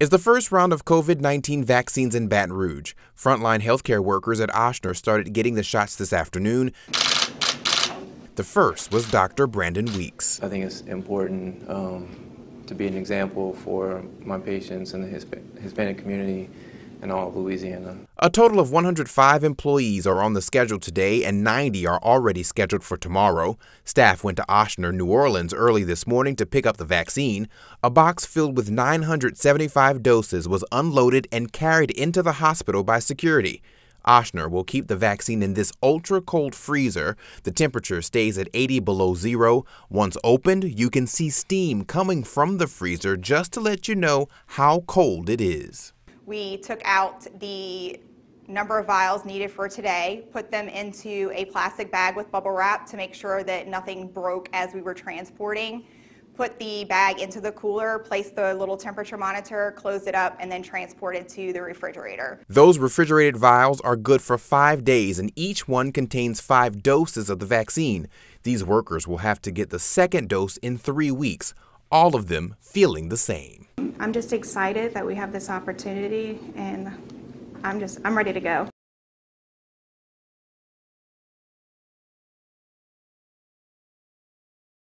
Is the first round of COVID 19 vaccines in Baton Rouge. Frontline healthcare workers at Oshner started getting the shots this afternoon. The first was Dr. Brandon Weeks. I think it's important um, to be an example for my patients in the Hispanic community in all of Louisiana. A total of 105 employees are on the schedule today, and 90 are already scheduled for tomorrow. Staff went to Oshner, New Orleans early this morning to pick up the vaccine. A box filled with 975 doses was unloaded and carried into the hospital by security. Oshner will keep the vaccine in this ultra cold freezer. The temperature stays at 80 below zero. Once opened, you can see steam coming from the freezer just to let you know how cold it is. We took out the number of vials needed for today, put them into a plastic bag with bubble wrap to make sure that nothing broke as we were transporting, put the bag into the cooler, placed the little temperature monitor, closed it up, and then transported to the refrigerator. Those refrigerated vials are good for five days, and each one contains five doses of the vaccine. These workers will have to get the second dose in three weeks, all of them feeling the same. I'm just excited that we have this opportunity and I'm just, I'm ready to go.